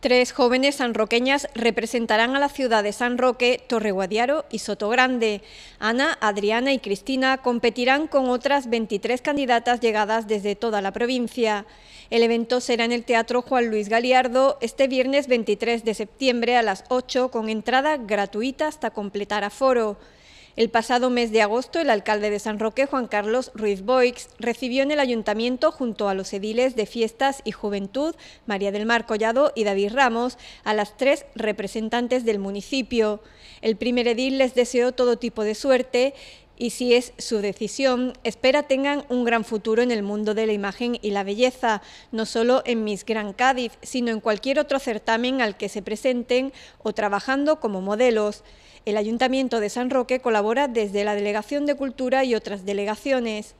Tres jóvenes sanroqueñas representarán a la ciudad de San Roque, Torreguadiaro y Sotogrande. Ana, Adriana y Cristina competirán con otras 23 candidatas llegadas desde toda la provincia. El evento será en el Teatro Juan Luis Galiardo este viernes 23 de septiembre a las 8 con entrada gratuita hasta completar aforo. El pasado mes de agosto, el alcalde de San Roque, Juan Carlos Ruiz Boix, recibió en el ayuntamiento, junto a los ediles de Fiestas y Juventud, María del Mar Collado y David Ramos, a las tres representantes del municipio. El primer edil les deseó todo tipo de suerte y si es su decisión, espera tengan un gran futuro en el mundo de la imagen y la belleza, no solo en Miss Gran Cádiz, sino en cualquier otro certamen al que se presenten o trabajando como modelos. El Ayuntamiento de San Roque colabora desde la Delegación de Cultura y otras delegaciones.